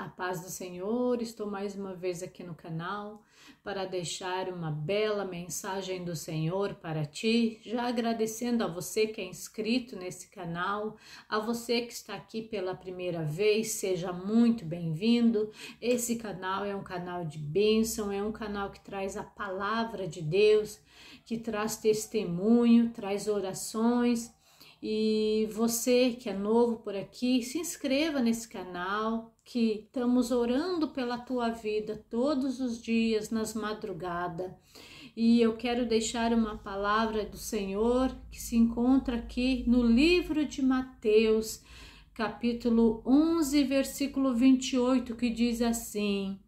A paz do Senhor, estou mais uma vez aqui no canal para deixar uma bela mensagem do Senhor para ti, já agradecendo a você que é inscrito nesse canal, a você que está aqui pela primeira vez, seja muito bem-vindo. Esse canal é um canal de bênção, é um canal que traz a palavra de Deus, que traz testemunho, traz orações e você que é novo por aqui, se inscreva nesse canal, que estamos orando pela tua vida todos os dias, nas madrugadas. E eu quero deixar uma palavra do Senhor que se encontra aqui no livro de Mateus, capítulo 11, versículo 28, que diz assim: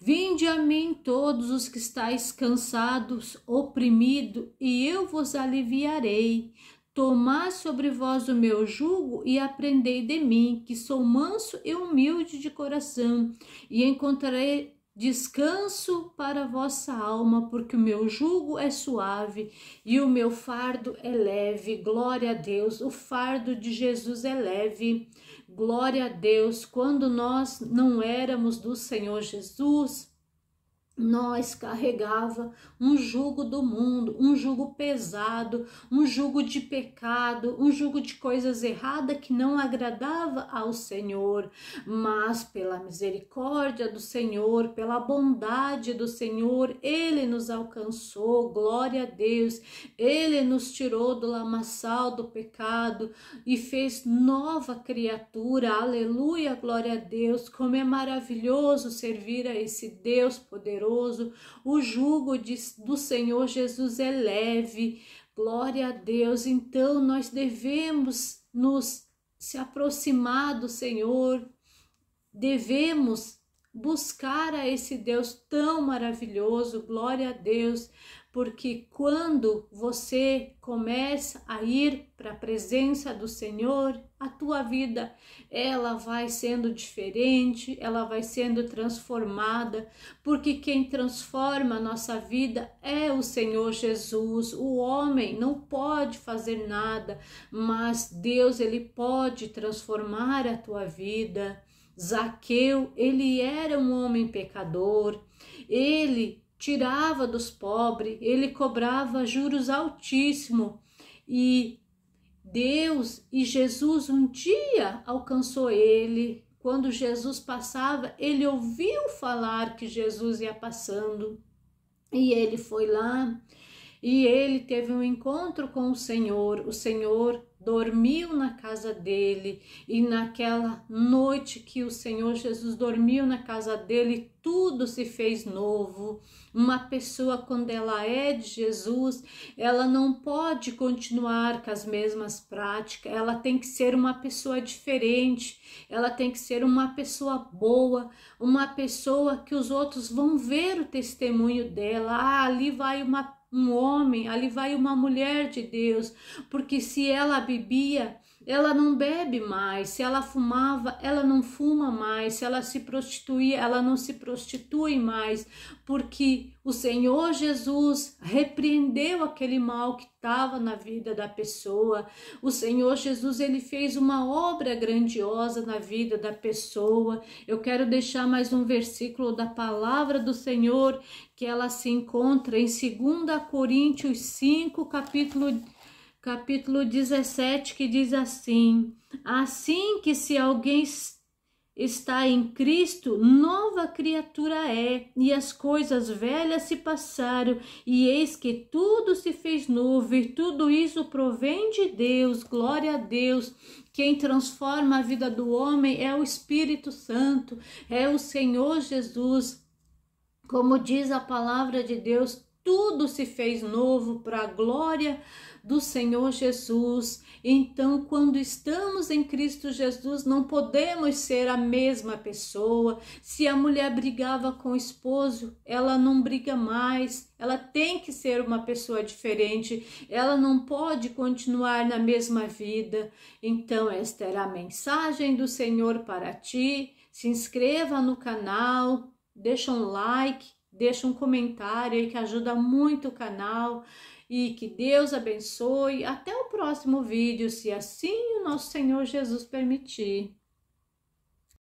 Vinde a mim todos os que estáis cansados, oprimido, e eu vos aliviarei. Tomai sobre vós o meu jugo e aprendei de mim, que sou manso e humilde de coração, e encontrarei descanso para vossa alma, porque o meu jugo é suave e o meu fardo é leve. Glória a Deus, o fardo de Jesus é leve. Glória a Deus, quando nós não éramos do Senhor Jesus, nós carregava um jugo do mundo, um jugo pesado, um jugo de pecado, um jugo de coisas erradas que não agradava ao Senhor, mas pela misericórdia do Senhor, pela bondade do Senhor, ele nos alcançou, glória a Deus. Ele nos tirou do lamaçal do pecado e fez nova criatura. Aleluia, glória a Deus. Como é maravilhoso servir a esse Deus poderoso poderoso, o jugo de, do Senhor Jesus é leve. Glória a Deus. Então nós devemos nos se aproximar do Senhor, devemos buscar a esse Deus tão maravilhoso. Glória a Deus porque quando você começa a ir para a presença do Senhor, a tua vida ela vai sendo diferente, ela vai sendo transformada, porque quem transforma a nossa vida é o Senhor Jesus. O homem não pode fazer nada, mas Deus ele pode transformar a tua vida. Zaqueu, ele era um homem pecador. Ele tirava dos pobres, ele cobrava juros altíssimos. E Deus e Jesus um dia alcançou ele. Quando Jesus passava, ele ouviu falar que Jesus ia passando. E ele foi lá e ele teve um encontro com o Senhor. O Senhor dormiu na casa dele e naquela noite que o Senhor Jesus dormiu na casa dele, tudo se fez novo. Uma pessoa, quando ela é de Jesus, ela não pode continuar com as mesmas práticas, ela tem que ser uma pessoa diferente, ela tem que ser uma pessoa boa, uma pessoa que os outros vão ver o testemunho dela. Ah, ali vai uma, um homem, ali vai uma mulher de Deus, porque se ela bebia, ela não bebe mais, se ela fumava, ela não fuma mais, se ela se prostituía, ela não se prostituía Prostituem mais, porque o Senhor Jesus repreendeu aquele mal que estava na vida da pessoa. O Senhor Jesus ele fez uma obra grandiosa na vida da pessoa. Eu quero deixar mais um versículo da palavra do Senhor que ela se encontra em 2 Coríntios 5, capítulo capítulo 17, que diz assim: Assim que se alguém está em Cristo, nova criatura é, e as coisas velhas se passaram, e eis que tudo se fez novo, e tudo isso provém de Deus, glória a Deus. Quem transforma a vida do homem é o Espírito Santo, é o Senhor Jesus. Como diz a palavra de Deus, tudo se fez novo para a glória do Senhor Jesus. Então, quando estamos em Cristo Jesus, não podemos ser a mesma pessoa. Se a mulher brigava com o esposo, ela não briga mais. Ela tem que ser uma pessoa diferente. Ela não pode continuar na mesma vida. Então, esta era a mensagem do Senhor para ti. Se inscreva no canal, deixa um like deixa um comentário aí que ajuda muito o canal e que Deus abençoe. Até o próximo vídeo, se assim o nosso Senhor Jesus permitir.